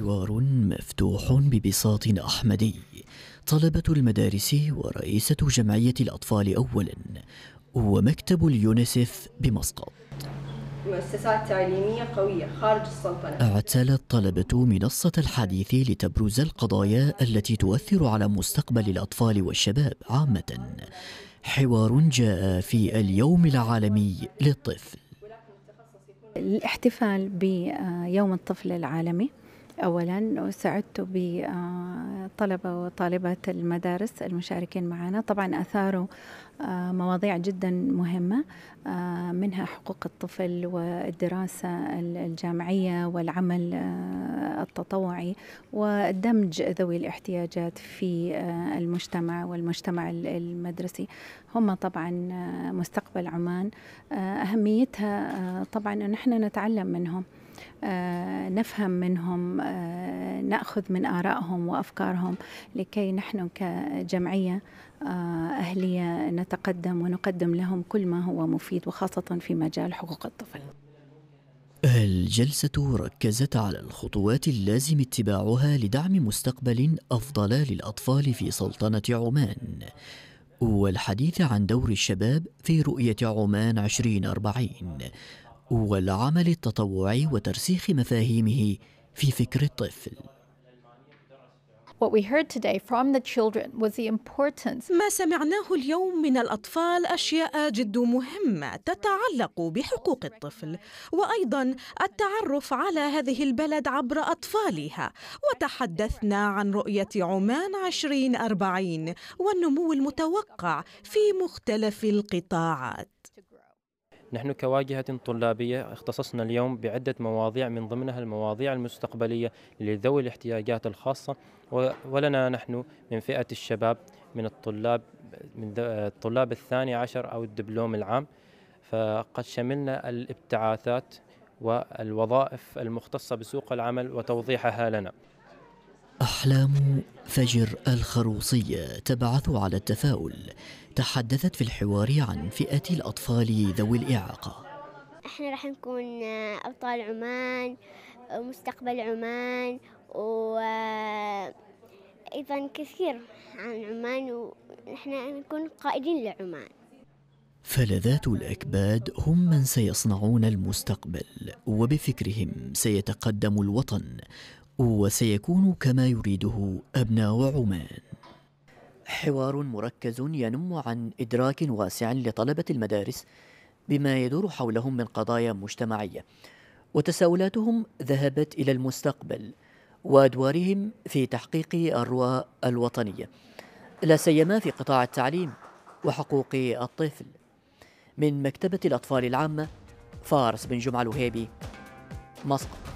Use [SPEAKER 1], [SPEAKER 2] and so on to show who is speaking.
[SPEAKER 1] حوار مفتوح ببساط أحمدي طلبة المدارس ورئيسة جمعية الأطفال أولا ومكتب اليونيسف بمسقط
[SPEAKER 2] مؤسسات تعليمية قوية خارج السلطنة
[SPEAKER 1] اعتلت طلبة منصة الحديث لتبرز القضايا التي تؤثر على مستقبل الأطفال والشباب عامة حوار جاء في اليوم العالمي للطفل
[SPEAKER 3] الاحتفال بيوم الطفل العالمي اولا سعدت بطلبه وطالبات المدارس المشاركين معنا طبعا اثاروا آه، مواضيع جدا مهمه آه، منها حقوق الطفل والدراسه الجامعيه والعمل آه، التطوعي ودمج ذوي الاحتياجات في المجتمع والمجتمع المدرسي هم طبعا مستقبل عمان اهميتها طبعا ان احنا نتعلم منهم آه، نفهم منهم آه، ناخذ من ارائهم وافكارهم لكي نحن كجمعيه آه، اهليه نتقدم ونقدم لهم كل ما هو مفيد وخاصه في مجال حقوق الطفل
[SPEAKER 1] الجلسة ركزت على الخطوات اللازم اتباعها لدعم مستقبل أفضل للأطفال في سلطنة عمان والحديث عن دور الشباب في رؤية عمان 2040 والعمل التطوعي وترسيخ مفاهيمه في فكر الطفل
[SPEAKER 3] ما سمعناه اليوم من الأطفال أشياء جد مهمة تتعلق بحقوق الطفل وأيضا التعرف على هذه البلد عبر أطفالها وتحدثنا عن رؤية عمان 2040 والنمو المتوقع في مختلف القطاعات
[SPEAKER 2] نحن كواجهة طلابية اختصصنا اليوم بعدة مواضيع من ضمنها المواضيع المستقبلية لذوي الاحتياجات الخاصة ولنا نحن من فئة الشباب من الطلاب من الطلاب الثاني عشر أو الدبلوم العام فقد شملنا الابتعاثات والوظائف المختصة بسوق العمل وتوضيحها لنا
[SPEAKER 1] أحلام فجر الخروصية تبعث على التفاؤل تحدثت في الحوار عن فئة الأطفال ذوي الإعاقة احنا راح نكون أبطال عمان ومستقبل عمان و أيضا كثير عن عمان ونحن نكون قائدين لعمان فلذات الأكباد هم من سيصنعون المستقبل وبفكرهم سيتقدم الوطن وسيكون كما يريده أبناء عمان حوار مركز ينم عن إدراك واسع لطلبة المدارس بما يدور حولهم من قضايا مجتمعية وتساؤلاتهم ذهبت إلى المستقبل وأدوارهم في تحقيق الرؤى الوطنية لا سيما في قطاع التعليم وحقوق الطفل من مكتبة الأطفال العامة فارس بن جمعة الوهيبي مسقط